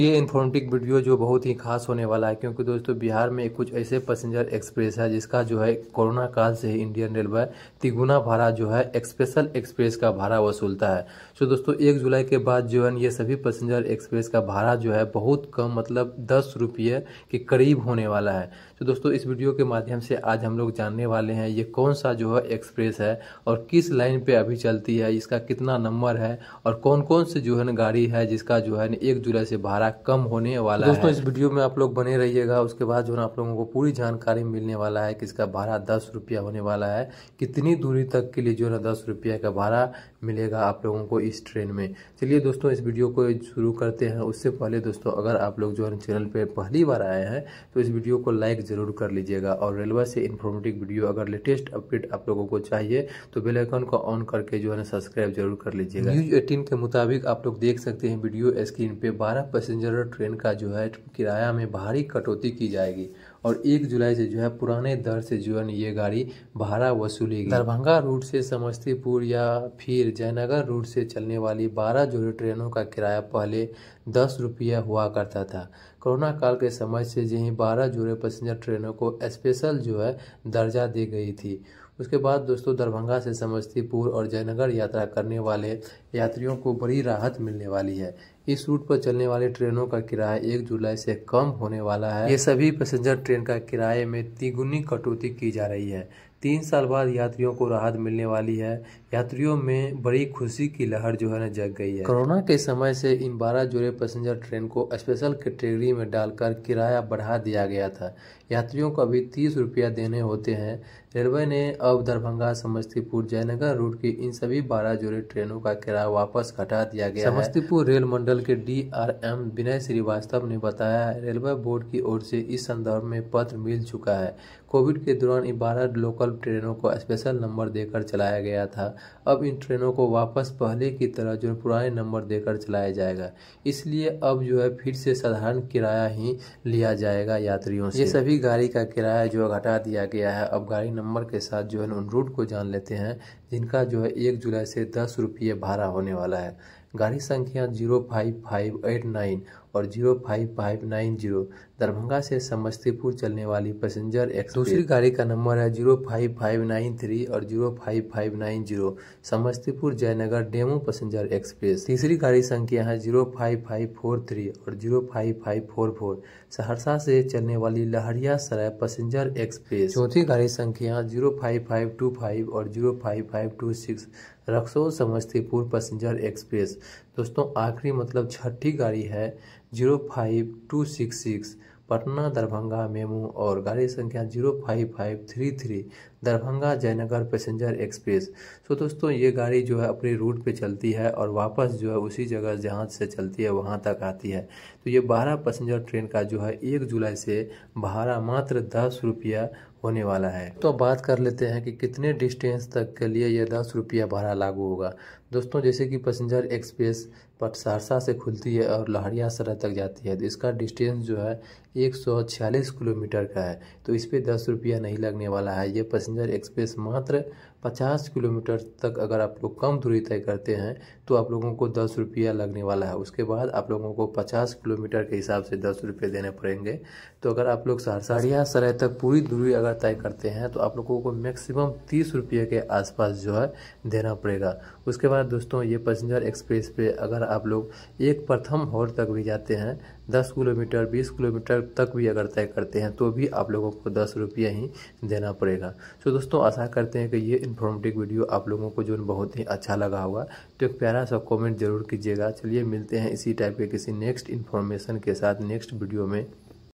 ये informative video जो बहुत ही खास होने वाला है क्योंकि दोस्तों बिहार में कुछ ऐसे पैसेंजर एक्सप्रेस है जिसका जो है कोरोना काल से ही इंडियन रेलवे तिगुना भाड़ा जो है स्पेशल एक्सप्रेस का भाड़ा वसूलता है तो दोस्तों एक जुलाई के बाद जो है ये सभी पैसेंजर एक्सप्रेस का भाड़ा जो है बहुत कम मतलब दस रुपये के करीब होने वाला है तो दोस्तों इस वीडियो के माध्यम से आज हम लोग जानने वाले हैं ये कौन सा जो है एक्सप्रेस है और किस लाइन पर अभी चलती है इसका कितना नंबर है और कौन कौन से जो है गाड़ी है जिसका जो है एक जुलाई से भाड़ा हमारा कम होने वाला दोस्तों है। इस वीडियो में आप लोग बने रहिएगा उसके बाद जो है आप लोगों को पूरी जानकारी मिलने वाला है कि इसका भाड़ा दस रुपया होने वाला है कितनी दूरी तक के लिए जो है दस रुपया का भाड़ा मिलेगा आप लोगों को इस ट्रेन में चलिए दोस्तों इस वीडियो को शुरू करते हैं उससे पहले दोस्तों अगर आप लोग जो है चैनल पर पहली बार आए हैं तो इस वीडियो को लाइक ज़रूर कर लीजिएगा और रेलवे से इन्फॉर्मेटिव वीडियो अगर लेटेस्ट अपडेट आप लोगों को चाहिए तो बेलाइकन को ऑन करके जो है सब्सक्राइब जरूर कर लीजिएगा न्यूज एटीन के मुताबिक आप लोग देख सकते हैं वीडियो स्क्रीन पे 12 पैसेंजर पैसेंजर ट्रेन का जो है किराया में भारी कटौती की जाएगी और एक जुलाई से जो है पुराने दर से जो है ये गाड़ी भाड़ा वसूलेगी दरभंगा रूट से समस्तीपुर या फिर जयनगर रूट से चलने वाली बारह जोड़ी ट्रेनों का किराया पहले दस रुपया हुआ करता था कोरोना काल के समय से जी बारह जोड़े पैसेंजर ट्रेनों को स्पेशल जो है दर्जा दी गई थी उसके बाद दोस्तों दरभंगा से समस्तीपुर और जयनगर यात्रा करने वाले यात्रियों को बड़ी राहत मिलने वाली है इस रूट पर चलने वाली ट्रेनों का किराया एक जुलाई से कम होने वाला है ये सभी पैसेंजर ट्रेन का किराए में तिगुनी कटौती की जा रही है तीन साल बाद यात्रियों को राहत मिलने वाली है यात्रियों में बड़ी खुशी की लहर जो है ना जग गई है कोरोना के समय से इन बारह जोड़े पैसेंजर ट्रेन को स्पेशल कैटेगरी में डालकर किराया बढ़ा दिया गया था यात्रियों को अभी तीस रुपया देने होते हैं रेलवे ने अब दरभंगा समस्तीपुर जयनगर रूट की इन सभी बारह जोड़े ट्रेनों का किराया वापस घटा दिया गया समस्तीपुर रेल मंडल मंडल के डीआरएम विनय श्रीवास्तव ने बताया रेलवे बोर्ड की ओर से इस संदर्भ में पत्र मिल चुका है कोविड के दौरान बारह लोकल ट्रेनों को स्पेशल नंबर देकर चलाया गया था अब इन ट्रेनों को वापस पहले की तरह जो पुराने नंबर देकर चलाया जाएगा इसलिए अब जो है फिर से साधारण किराया ही लिया जाएगा यात्रियों से ये सभी गाड़ी का किराया जो घटा दिया गया है अब गाड़ी नंबर के साथ जो है उन रूट को जान लेते हैं जिनका जो है एक जुलाई से दस रुपये भाड़ा होने वाला है गाड़ी संख्या zero five five eight nine और zero five five nine zero Darbhanga से समस्तीपुर चलने वाली पैसेंजर एक्सप्रेस दूसरी गाड़ी का नंबर है zero five five nine three और zero five five nine zero Samastipur Jaynagar DEMU passenger express तीसरी गाड़ी संख्या है zero five five four three और zero five five four four Saharsa से चलने वाली लहरिया सराय पैसेंजर एक्सप्रेस चौथी गाड़ी संख्या zero five five two five और zero five five two six Raxaul Samastipur passenger express दोस्तों आखिरी मतलब छठी गाड़ी है zero five two six six Patna Darbhanga MEMU और गाड़ी संख्या zero five five three three Darbhanga Jaynagar passenger express तो दोस्तों ये गाड़ी जो है अपने रूट पे चलती है और वापस जो है उसी जगह जहाँ से चलती है वहाँ तक आती है तो ये बारह पैसेंजर ट्रेन का जो है एक जुलाई से भाड़ा मात्र दस रुपया होने वाला है तो बात कर लेते हैं कि कितने डिस्टेंस तक के लिए यह दस रुपया भाड़ा लागू होगा दोस्तों जैसे कि पैसेंजर एक्सप्रेस पट सहरसा से खुलती है और लहरिया सरा तक जाती है तो इसका डिस्टेंस जो है एक सौ छियालीस किलोमीटर का है तो इस पर दस रुपया नहीं लगने वाला है ये पैसेंजर एक्सप्रेस मात्र पचास किलोमीटर तक अगर आप लोग कम दूरी तय करते हैं तो आप लोगों को दस रुपया लगने वाला है उसके बाद आप लोगों को पचास किलोमीटर के हिसाब से दस रुपये देने पड़ेंगे तो अगर आप लोग सहरसा सराय तक पूरी दूरी अगर तय करते हैं तो आप लोगों को मैक्सिमम तीस रुपये के आसपास जो है देना पड़ेगा उसके बाद दोस्तों ये पैसेंजर एक्सप्रेस पे अगर आप लोग एक प्रथम हॉल तक भी जाते हैं दस किलोमीटर बीस किलोमीटर तक भी अगर तय करते हैं तो भी आप लोगों को दस रुपये ही देना पड़ेगा तो दोस्तों आशा करते हैं कि ये इन्फॉर्मेटिव वीडियो आप लोगों को जो बहुत ही अच्छा लगा होगा तो एक प्यारा सा कॉमेंट जरूर कीजिएगा चलिए मिलते हैं इसी टाइप के किसी नेक्स्ट इन्फॉर्मेशन के साथ नेक्स्ट वीडियो में